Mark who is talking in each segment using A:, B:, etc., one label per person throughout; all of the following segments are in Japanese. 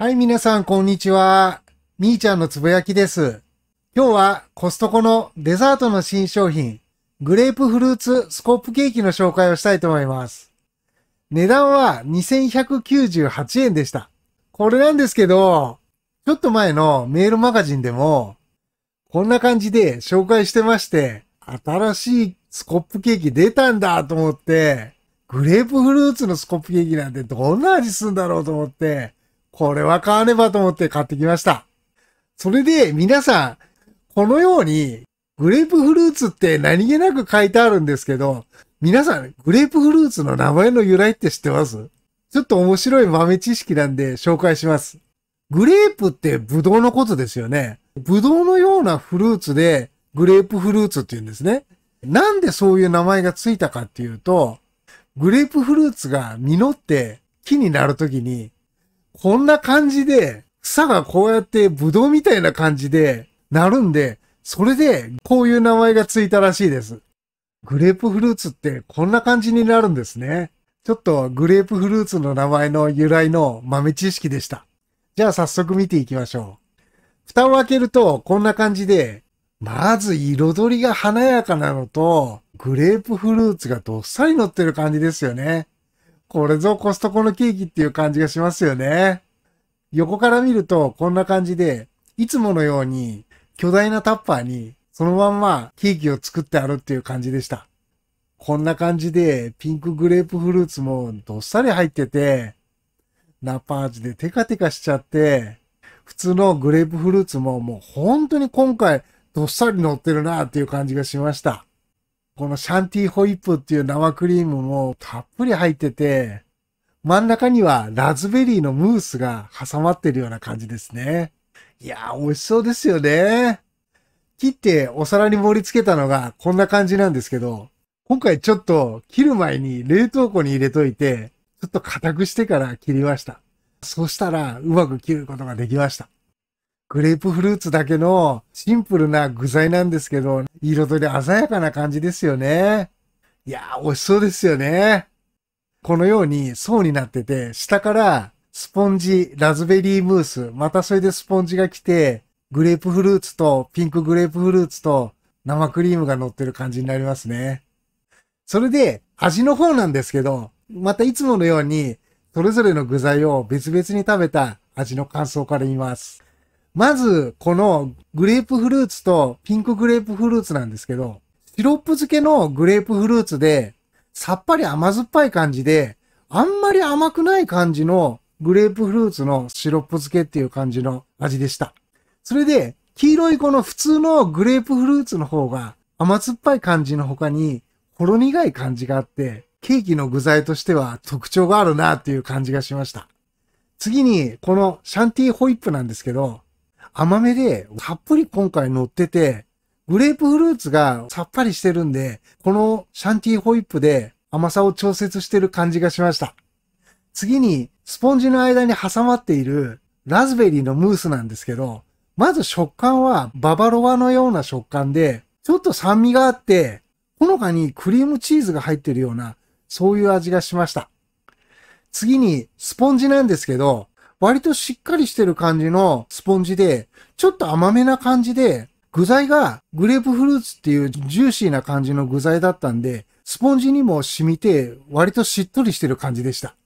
A: はい、皆さん、こんにちは。みーちゃんのつぶやきです。今日はコストコのデザートの新商品、グレープフルーツスコープケーキの紹介をしたいと思います。値段は2198円でした。これなんですけど、ちょっと前のメールマガジンでも、こんな感じで紹介してまして、新しいスコップケーキ出たんだと思って、グレープフルーツのスコップケーキなんてどんな味するんだろうと思って、これは買わねばと思って買ってきました。それで皆さん、このようにグレープフルーツって何気なく書いてあるんですけど、皆さん、グレープフルーツの名前の由来って知ってますちょっと面白い豆知識なんで紹介します。グレープってブドウのことですよね。ブドウのようなフルーツでグレープフルーツって言うんですね。なんでそういう名前がついたかっていうと、グレープフルーツが実って木になるときにこんな感じで、草がこうやってブドウみたいな感じでなるんで、それでこういう名前がついたらしいです。グレープフルーツってこんな感じになるんですね。ちょっとグレープフルーツの名前の由来の豆知識でした。じゃあ早速見ていきましょう。蓋を開けるとこんな感じで、まず彩りが華やかなのと、グレープフルーツがどっさり乗ってる感じですよね。これぞコストコのケーキっていう感じがしますよね。横から見るとこんな感じで、いつものように巨大なタッパーにそのまんまケーキを作ってあるっていう感じでした。こんな感じでピンクグレープフルーツもどっさり入ってて、ナッパー味でテカテカしちゃって、普通のグレープフルーツももう本当に今回どっさり乗ってるなっていう感じがしました。このシャンティホイップっていう生クリームもたっぷり入ってて、真ん中にはラズベリーのムースが挟まってるような感じですね。いやー、美味しそうですよね。切ってお皿に盛り付けたのがこんな感じなんですけど、今回ちょっと切る前に冷凍庫に入れといて、ちょっと固くしてから切りました。そしたらうまく切ることができました。グレープフルーツだけのシンプルな具材なんですけど、彩り鮮やかな感じですよね。いやー、美味しそうですよね。このように層になってて、下からスポンジ、ラズベリームース、またそれでスポンジが来て、グレープフルーツとピンクグレープフルーツと生クリームが乗ってる感じになりますね。それで味の方なんですけど、またいつものようにそれぞれの具材を別々に食べた味の感想から言います。まず、このグレープフルーツとピンクグレープフルーツなんですけど、シロップ漬けのグレープフルーツで、さっぱり甘酸っぱい感じで、あんまり甘くない感じのグレープフルーツのシロップ漬けっていう感じの味でした。それで、黄色いこの普通のグレープフルーツの方が甘酸っぱい感じの他に、ほろ苦い感じがあって、ケーキの具材としては特徴があるなっていう感じがしました。次に、このシャンティーホイップなんですけど、甘めで、たっぷり今回乗ってて、グレープフルーツがさっぱりしてるんで、このシャンティホイップで甘さを調節してる感じがしました。次に、スポンジの間に挟まっているラズベリーのムースなんですけど、まず食感はババロアのような食感で、ちょっと酸味があって、ほのかにクリームチーズが入ってるような、そういう味がしました。次に、スポンジなんですけど、割としっかりしてる感じのスポンジで、ちょっと甘めな感じで、具材がグレープフルーツっていうジューシーな感じの具材だったんで、スポンジにも染みて割としっとりしてる感じでした。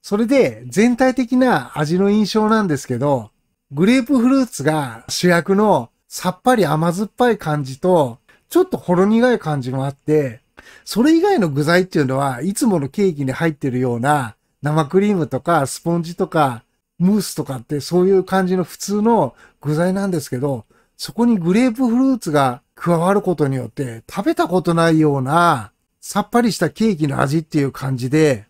A: それで全体的な味の印象なんですけど、グレープフルーツが主役のさっぱり甘酸っぱい感じと、ちょっとほろ苦い感じもあって、それ以外の具材っていうのはいつものケーキに入ってるような生クリームとかスポンジとかムースとかってそういう感じの普通の具材なんですけど、そこにグレープフルーツが加わることによって食べたことないようなさっぱりしたケーキの味っていう感じで、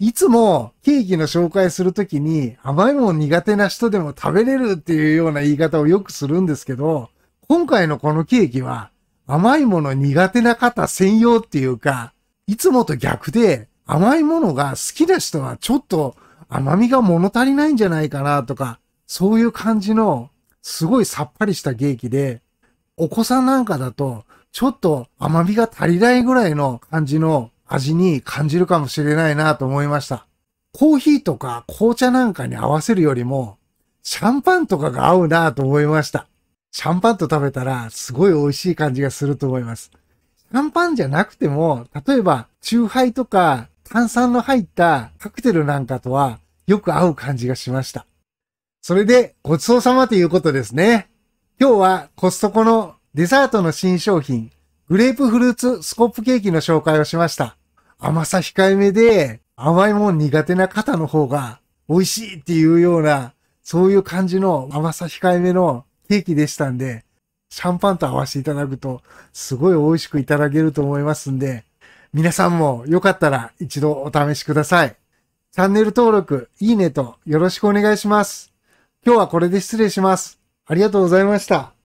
A: いつもケーキの紹介するときに甘いもの苦手な人でも食べれるっていうような言い方をよくするんですけど、今回のこのケーキは甘いもの苦手な方専用っていうか、いつもと逆で甘いものが好きな人はちょっと甘みが物足りないんじゃないかなとか、そういう感じの、すごいさっぱりしたケーキで、お子さんなんかだと、ちょっと甘みが足りないぐらいの感じの味に感じるかもしれないなと思いました。コーヒーとか紅茶なんかに合わせるよりも、シャンパンとかが合うなと思いました。シャンパンと食べたらすごい美味しい感じがすると思います。シャンパンじゃなくても、例えば、チューハイとか炭酸の入ったカクテルなんかとはよく合う感じがしました。それで、ごちそうさまということですね。今日はコストコのデザートの新商品、グレープフルーツスコップケーキの紹介をしました。甘さ控えめで、甘いもん苦手な方の方が美味しいっていうような、そういう感じの甘さ控えめのケーキでしたんで、シャンパンと合わせていただくと、すごい美味しくいただけると思いますんで、皆さんもよかったら一度お試しください。チャンネル登録、いいねとよろしくお願いします。今日はこれで失礼します。ありがとうございました。